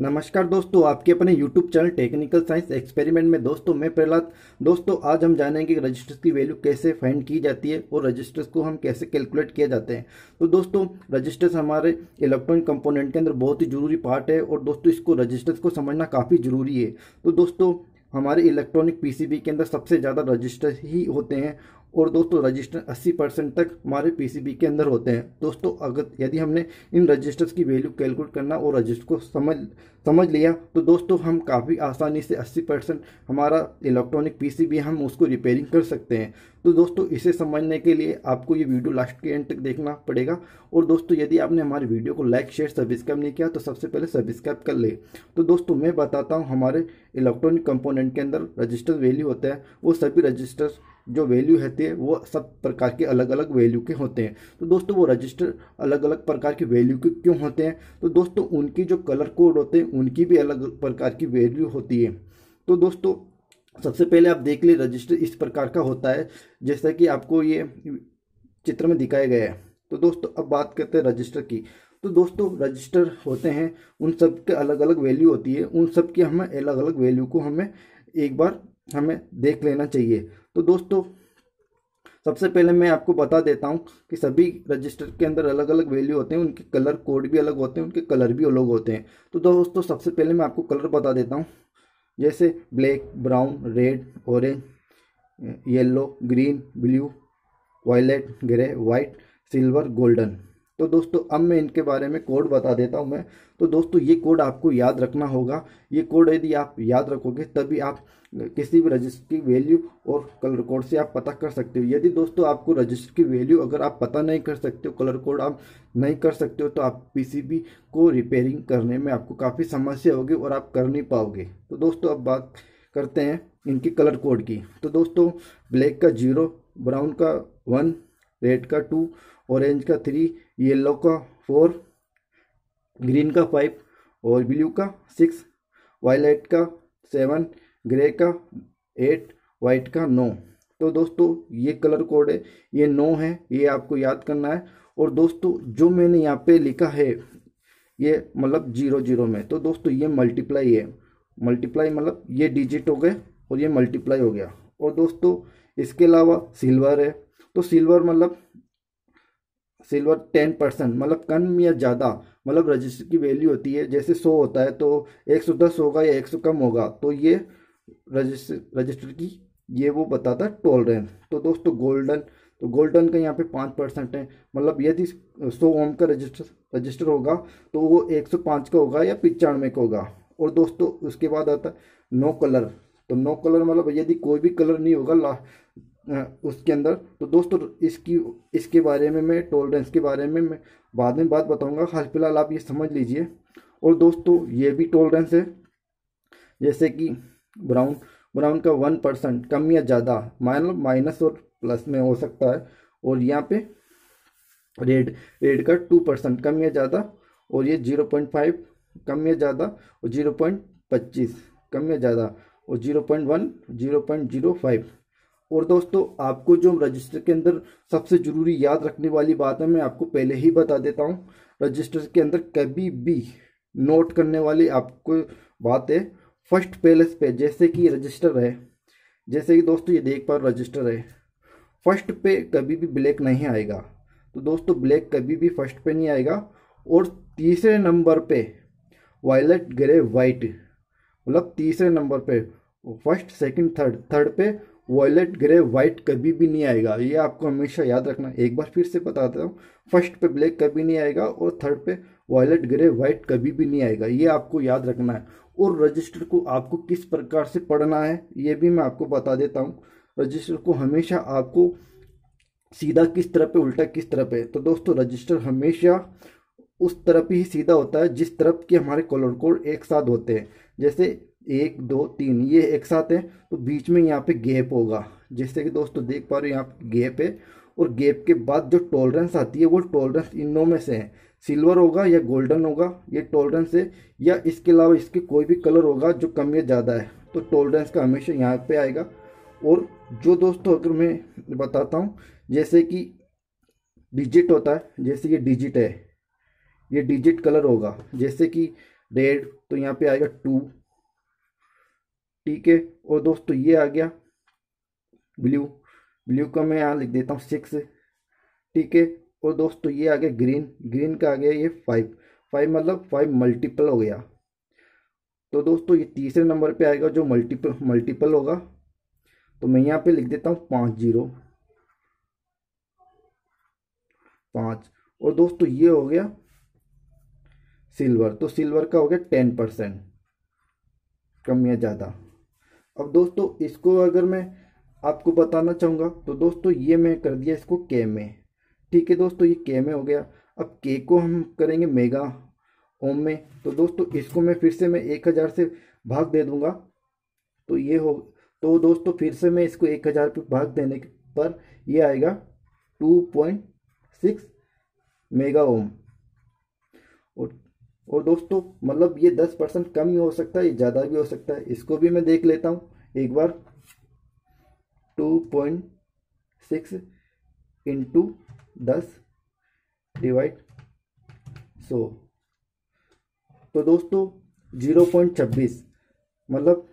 नमस्कार दोस्तों आपके अपने YouTube channel technical science experiment में दोस्तों मैं प्रहलाद दोस्तों आज हम जानेंगे रजिस्टर्स की वैल्यू कैसे फाइंड की जाती है और रजिस्टर्स को हम कैसे कैलकुलेट किया जाते हैं तो दोस्तों रजिस्टर्स हमारे इलेक्ट्रॉनिक कंपोनेंट के अंदर बहुत ही जरूरी पार्ट है और दोस्तों इसको रजिस्टर्स को समझना काफ़ी जरूरी है तो दोस्तों हमारे इलेक्ट्रॉनिक पीसीबी के अंदर सबसे ज़्यादा रजिस्टर ही होते हैं और दोस्तों रजिस्टर 80 परसेंट तक हमारे पीसीबी के अंदर होते हैं दोस्तों अगर यदि हमने इन रजिस्टर्स की वैल्यू कैलकुलेट करना और रजिस्टर को समझ समझ लिया तो दोस्तों हम काफ़ी आसानी से 80 परसेंट हमारा इलेक्ट्रॉनिक पीसीबी हम उसको रिपेयरिंग कर सकते हैं तो दोस्तों इसे समझने के लिए आपको ये वीडियो लास्ट के एंड तक देखना पड़ेगा और दोस्तों यदि आपने हमारे वीडियो को लाइक शेयर सब्सक्राइब नहीं किया तो सबसे पहले सब्सक्राइब कर ले तो दोस्तों मैं बताता हूँ हमारे इलेक्ट्रॉनिक कंपोनेंट के अंदर रजिस्टर वैल्यू होता है वो सभी रजिस्टर्स जो वैल्यू रहते हैं वो सब प्रकार के अलग अलग वैल्यू के होते हैं तो दोस्तों वो रजिस्टर अलग अलग प्रकार के वैल्यू के क्यों होते हैं तो दोस्तों उनकी जो कलर कोड होते हैं उनकी भी अलग प्रकार की वैल्यू होती है तो दोस्तों सबसे पहले आप देख लें रजिस्टर इस प्रकार का होता है जैसा कि आपको ये चित्र में दिखाया गया है तो दोस्तों अब बात करते हैं रजिस्टर की तो दोस्तों रजिस्टर होते हैं उन सब के अलग अलग वैल्यू होती है उन सब की हमें अलग अलग वैल्यू को हमें एक बार हमें देख लेना चाहिए तो दोस्तों सबसे पहले मैं आपको बता देता हूँ कि सभी रजिस्टर के अंदर अलग अलग वैल्यू होते हैं उनके कलर कोड भी अलग होते हैं उनके कलर भी अलग होते हैं तो दोस्तों सबसे पहले मैं आपको कलर बता देता हूँ जैसे black brown red orange yellow green blue violet grey white silver golden तो दोस्तों अब मैं इनके बारे में कोड बता देता हूँ मैं तो दोस्तों ये कोड आपको याद रखना होगा ये कोड यदि आप याद रखोगे तभी आप किसी भी रजिस्टर की वैल्यू और कलर कोड से आप पता कर सकते हो यदि दोस्तों आपको रजिस्टर की वैल्यू अगर आप पता नहीं कर सकते हो कलर कोड आप नहीं कर सकते हो तो आप पीसीबी को रिपेयरिंग करने में आपको काफ़ी समस्या होगी और आप कर नहीं पाओगे तो दोस्तों अब बात करते हैं इनकी कलर कोड की तो दोस्तों ब्लैक का जीरो ब्राउन का वन रेड का टू ऑरेंज का थ्री येलो का फोर ग्रीन का फाइव और ब्लू का सिक्स वायलेट का सेवन ग्रे का एट वाइट का नौ तो दोस्तों ये कलर कोड है ये नौ है ये आपको याद करना है और दोस्तों जो मैंने यहाँ पे लिखा है ये मतलब जीरो जीरो में तो दोस्तों ये मल्टीप्लाई है मल्टीप्लाई मतलब ये डिजिट हो गए और ये मल्टीप्लाई हो गया और दोस्तों इसके अलावा सिल्वर है तो सिल्वर मतलब सिल्वर टेन परसेंट मतलब कम या ज़्यादा मतलब रजिस्टर की वैल्यू होती है जैसे सौ होता है तो एक सौ दस होगा या एक सौ कम होगा तो ये रजिस्टर रजिस्टर की ये वो बताता है टोलरेंस तो दोस्तों गोल्डन तो गोल्डन का यहाँ पे पाँच परसेंट है मतलब यदि सौ ओम का रजिस्टर रजिस्टर होगा तो वो एक सौ पाँच का होगा या पिचानवे का होगा और दोस्तों उसके बाद आता है नो कलर तो नो कलर मतलब यदि कोई भी कलर नहीं होगा ला उसके अंदर तो दोस्तों इसकी इसके बारे में मैं टॉलरेंस के बारे में मैं बाद में बात बताऊंगा हाल फिलहाल आप ये समझ लीजिए और दोस्तों ये भी टॉलरेंस है जैसे कि ब्राउन ब्राउन का वन परसेंट कम या ज़्यादा माइन माइनस और प्लस में हो सकता है और यहाँ पे रेड रेड का टू परसेंट कम या ज़्यादा और ये जीरो पॉइंट फाइव कम या ज़्यादा और जीरो पॉइंट पच्चीस कम या ज़्यादा और zero point one zero point zero five और दोस्तों आपको जो रजिस्टर के अंदर सबसे ज़रूरी याद रखने वाली बात है मैं आपको पहले ही बता देता हूँ रजिस्टर के अंदर कभी भी नोट करने वाली आपको बात है फर्स्ट पैलेस पे जैसे कि रजिस्टर है जैसे कि दोस्तों ये देख पा रजिस्टर है फर्स्ट पे कभी भी ब्लैक नहीं आएगा तो दोस्तों ब्लैक कभी भी फर्स्ट पे नहीं आएगा और तीसरे नंबर पे वायलट ग्रे वाइट मतलब तीसरे नंबर पे फर्स्ट सेकंड थर्ड थर्ड पे वॉयलेट ग्रे वाइट कभी भी नहीं आएगा ये आपको हमेशा याद रखना एक बार फिर से बताता हूँ फर्स्ट पे ब्लैक कभी नहीं आएगा और थर्ड पे वॉयलेट ग्रे वाइट कभी भी नहीं आएगा ये आपको याद रखना है और रजिस्टर को आपको किस प्रकार से पढ़ना है ये भी मैं आपको बता देता हूँ रजिस्टर को हमेशा आपको सीधा किस तरफ पे उल्टा किस तरफ पे तो दोस्तों रजिस्टर हमेशा उस तरफ ही सीधा होता है जिस तरफ के हमारे कलर कोड एक साथ होते हैं जैसे एक दो तीन ये एक साथ है तो बीच में यहाँ पे गैप होगा जैसे कि दोस्तों देख पा रहे हो यहाँ पे गैप है और गैप के बाद जो टॉलरेंस आती है वो टॉलरेंस इन नो में से है सिल्वर होगा या गोल्डन होगा ये टॉलरेंस है या इसके अलावा इसके कोई भी कलर होगा जो कम या ज़्यादा है तो टॉलरेंस का हमेशा यहाँ पे आएगा और जो दोस्तों अगर मैं बताता हूँ जैसे कि डिजिट होता है जैसे ये डिजिट है ये डिजिट कलर होगा जैसे कि रेड तो यहाँ पे आएगा टू ठीक है और दोस्तों ये आ गया ब्लू ब्लू का मैं यहाँ लिख देता हूँ सिक्स ठीक है और दोस्तों ये आ गया ग्रीन ग्रीन का आ गया ये फाइव फाइव मतलब फाइव मल्टीपल हो गया तो दोस्तों ये तीसरे नंबर पे आएगा जो मल्टीपल मल्टीपल होगा तो मैं यहाँ पे लिख देता हूँ पाँच जीरो पाँच और दोस्तों ये हो गया सिल्वर तो सिल्वर का हो गया टेन परसेंट कम या ज़्यादा अब दोस्तों इसको अगर मैं आपको बताना चाहूँगा तो दोस्तों ये मैं कर दिया इसको के में ठीक है दोस्तों ये के में हो गया अब के को हम करेंगे मेगा ओम में तो दोस्तों इसको मैं फिर से मैं एक हज़ार से भाग दे दूंगा तो ये हो तो दोस्तों फिर से मैं इसको एक हज़ार पे भाग देने पर ये आएगा two point six mega ohm और दोस्तों मतलब ये दस परसेंट कम ही हो सकता है ज़्यादा भी हो सकता है इसको भी मैं देख लेता हूं एक बार टू पॉइंट सिक्स इंटू दस डिवाइड सो तो दोस्तों जीरो पॉइंट छब्बीस मतलब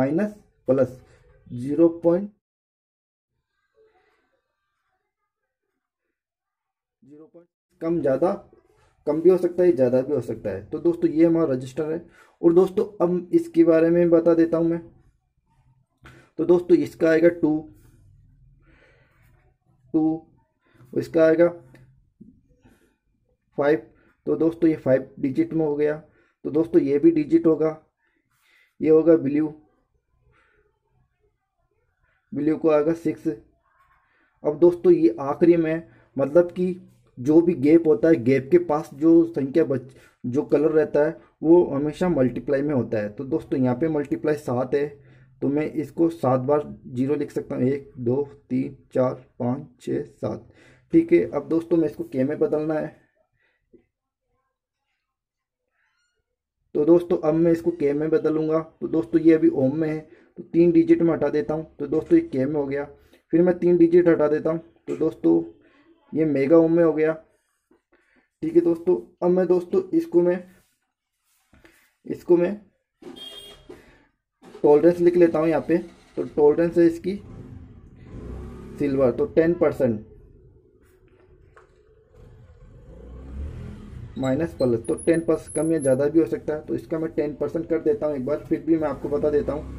minus plus zero point zero point कम ज़्यादा कम भी हो सकता है ज़्यादा भी हो सकता है तो दोस्तों ये हमारा रजिस्टर है और दोस्तों अब इसके बारे में बता देता हूँ मैं तो दोस्तों इसका आएगा टू टू इसका आएगा फाइव तो दोस्तों ये फाइव डिजिट में हो गया तो दोस्तों ये भी डिजिट होगा ये होगा ब्ल्यू ब्ल्यू को आएगा सिक्स अब दोस्तों ये आखिरी में मतलब कि जो भी गैप होता है गैप के पास जो संख्या बच जो कलर रहता है वो हमेशा मल्टीप्लाई में होता है तो दोस्तों यहाँ पे मल्टीप्लाई सात है तो मैं इसको सात बार जीरो लिख सकता हूँ एक दो तीन चार पाँच छः सात ठीक है अब दोस्तों मैं इसको के में बदलना है तो दोस्तों अब मैं इसको के में बदलूंगा तो दोस्तों ये अभी ओम में है तो तीन डिजिट में हटा देता हूँ तो दोस्तों ये के में हो गया फिर मैं तीन डिजिट हटा देता हूँ तो दोस्तों ये मेगा ओम में हो गया ठीक है दोस्तों अब मैं दोस्तों इसको मैं इसको मैं टोलरेंस लिख लेता हूँ यहाँ पे तो टोलरेंस है इसकी सिल्वर तो टेन परसेंट माइनस प्लस तो टेन परसेंट कम या ज़्यादा भी हो सकता है तो इसका मैं टेन परसेंट कर देता हूँ एक बार फिर भी मैं आपको बता देता हूँ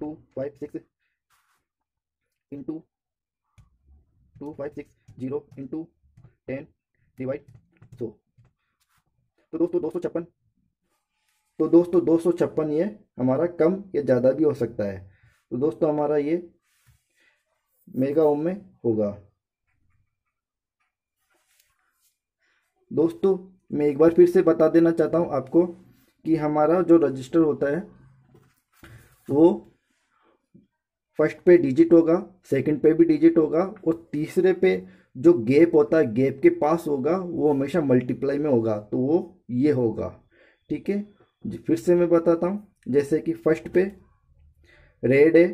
two five six into two five six zero so तो दोस्तों दो सौ छप्पन तो दोस्तों दो ये हमारा कम या ज़्यादा भी हो सकता है तो दोस्तों हमारा ये मेगा ओम में होगा दोस्तों मैं एक बार फिर से बता देना चाहता हूं आपको कि हमारा जो रजिस्टर होता है वो फर्स्ट पे डिजिट होगा सेकंड पे भी डिजिट होगा और तीसरे पे जो गैप होता है गैप के पास होगा वो हमेशा मल्टीप्लाई में होगा तो वो ये होगा ठीक है फिर से मैं बताता हूँ जैसे कि फर्स्ट पे रेड है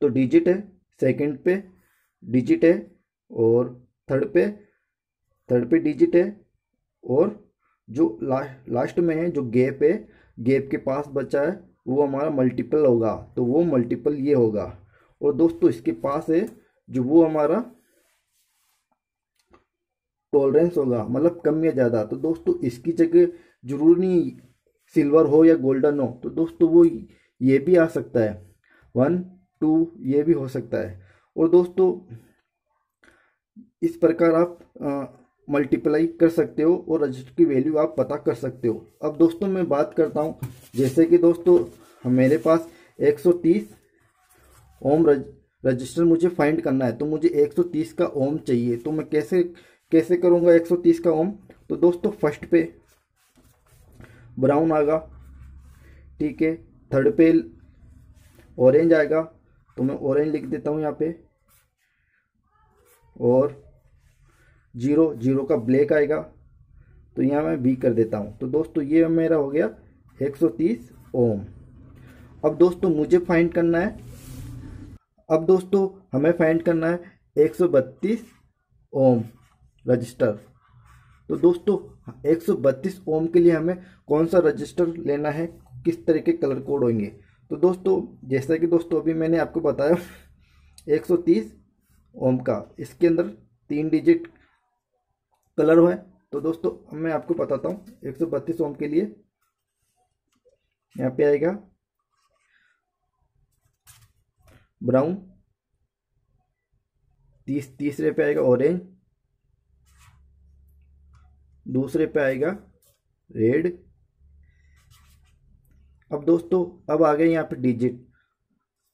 तो डिजिट है सेकंड पे डिजिट है और थर्ड पे थर्ड पे डिजिट है और जो लास्ट लास्ट में है जो गैप है गैप के पास बचा है वो हमारा मल्टीपल होगा तो वो मल्टीपल ये होगा और दोस्तों इसके पास है जो वो हमारा टॉलरेंस होगा मतलब कम या ज़्यादा तो दोस्तों इसकी जगह जरूरी नहीं सिल्वर हो या गोल्डन हो तो दोस्तों वो ये भी आ सकता है वन टू ये भी हो सकता है और दोस्तों इस प्रकार आप आ, मल्टीप्लाई कर सकते हो और रजिस्टर की वैल्यू आप पता कर सकते हो अब दोस्तों मैं बात करता हूँ जैसे कि दोस्तों मेरे पास 130 ओम रज, रजिस्टर मुझे फाइंड करना है तो मुझे 130 का ओम चाहिए तो मैं कैसे कैसे करूँगा 130 का ओम तो दोस्तों फर्स्ट पे ब्राउन आएगा ठीक है थर्ड पे ऑरेंज आएगा तो मैं ऑरेंज लिख देता हूँ यहाँ पे और जीरो जीरो का ब्लैक आएगा तो यहाँ मैं बी कर देता हूँ तो दोस्तों ये मेरा हो गया एक सौ तीस ओम अब दोस्तों मुझे फाइंड करना है अब दोस्तों हमें फाइंड करना है एक सौ बत्तीस ओम रजिस्टर तो दोस्तों 132 ओम के लिए हमें कौन सा रजिस्टर लेना है किस तरह के कलर कोड होंगे तो दोस्तों जैसा कि दोस्तों अभी मैंने आपको बताया 130 ओम का इसके अंदर तीन डिजिट कलर है तो दोस्तों मैं आपको बताता हूँ एक सौ बत्तीस ओम के लिए यहाँ पे आएगा ब्राउन तीस तीसरे पे आएगा ऑरेंज दूसरे पे आएगा रेड अब दोस्तों अब आ गए यहाँ पे डिजिट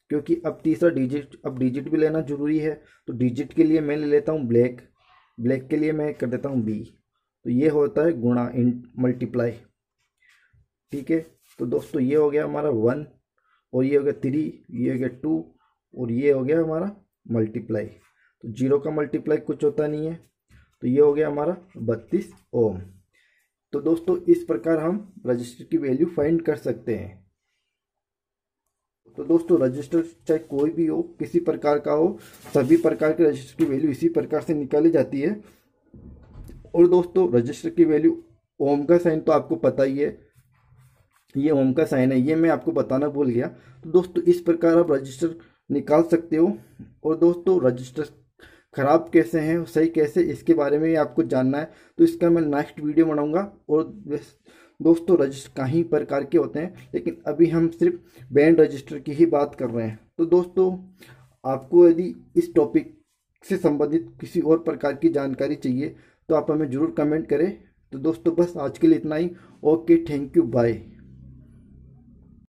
क्योंकि अब तीसरा डिजिट अब डिजिट भी लेना जरूरी है तो डिजिट के लिए मैं ले लेता हूँ ब्लैक ब्लैक के लिए मैं कर देता हूँ बी तो ये होता है गुणा इन मल्टीप्लाई ठीक है तो दोस्तों ये हो गया हमारा वन और ये हो गया थ्री ये हो गया टू और ये हो गया हमारा मल्टीप्लाई तो जीरो का मल्टीप्लाई कुछ होता नहीं है तो ये हो गया हमारा बत्तीस ओम तो दोस्तों इस प्रकार हम रजिस्टर की वैल्यू फाइंड कर सकते हैं तो दोस्तों रजिस्टर चाहे कोई भी हो किसी प्रकार का हो सभी प्रकार के रजिस्टर की वैल्यू इसी प्रकार से निकाली जाती है और दोस्तों रजिस्टर की वैल्यू ओम का साइन तो आपको पता ही है ये ओम का साइन है ये मैं आपको बताना भूल गया तो दोस्तों इस प्रकार आप रजिस्टर निकाल सकते हो और दोस्तों रजिस्टर ख़राब कैसे हैं सही कैसे इसके बारे में आपको जानना है तो इसका मैं नेक्स्ट वीडियो बनाऊंगा और दोस्तों रजिस्टर कहीं प्रकार के होते हैं लेकिन अभी हम सिर्फ बैंड रजिस्टर की ही बात कर रहे हैं तो दोस्तों आपको यदि इस टॉपिक से संबंधित किसी और प्रकार की जानकारी चाहिए तो आप हमें ज़रूर कमेंट करें तो दोस्तों बस आज के लिए इतना ही ओके थैंक यू बाय